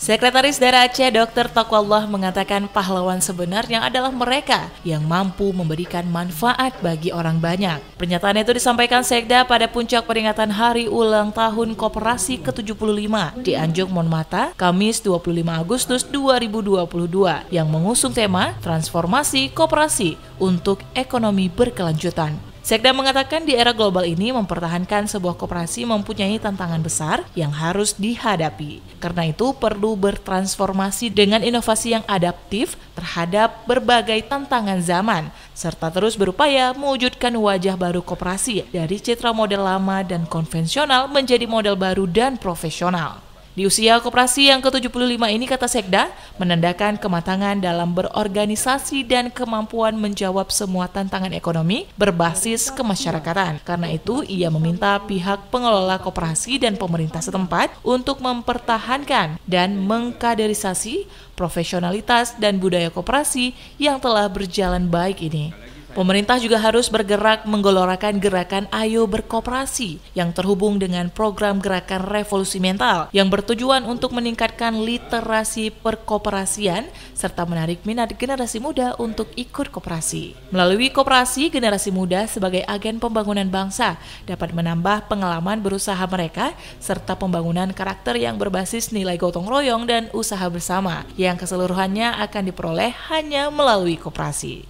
Sekretaris Daerah Aceh Dr. Tokwallah mengatakan pahlawan sebenarnya adalah mereka yang mampu memberikan manfaat bagi orang banyak. Pernyataan itu disampaikan Sekda pada puncak peringatan Hari Ulang Tahun Koperasi ke-75 di Anjung Monmata, Kamis 25 Agustus 2022 yang mengusung tema Transformasi Koperasi untuk Ekonomi Berkelanjutan. Sekda mengatakan di era global ini mempertahankan sebuah koperasi mempunyai tantangan besar yang harus dihadapi. Karena itu perlu bertransformasi dengan inovasi yang adaptif terhadap berbagai tantangan zaman serta terus berupaya mewujudkan wajah baru koperasi dari citra model lama dan konvensional menjadi model baru dan profesional. Di usia koperasi yang ke-75 ini, kata Sekda, menandakan kematangan dalam berorganisasi dan kemampuan menjawab semua tantangan ekonomi berbasis kemasyarakatan. Karena itu, ia meminta pihak pengelola koperasi dan pemerintah setempat untuk mempertahankan dan mengkaderisasi profesionalitas dan budaya koperasi yang telah berjalan baik ini. Pemerintah juga harus bergerak menggelorakan gerakan Ayo Berkooperasi yang terhubung dengan program gerakan revolusi mental yang bertujuan untuk meningkatkan literasi perkooperasian serta menarik minat generasi muda untuk ikut kooperasi. Melalui kooperasi, generasi muda sebagai agen pembangunan bangsa dapat menambah pengalaman berusaha mereka serta pembangunan karakter yang berbasis nilai gotong royong dan usaha bersama yang keseluruhannya akan diperoleh hanya melalui kooperasi.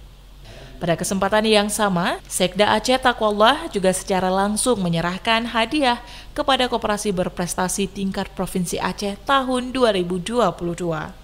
Pada kesempatan yang sama, Sekda Aceh Takwallah juga secara langsung menyerahkan hadiah kepada Koperasi Berprestasi Tingkat Provinsi Aceh tahun 2022.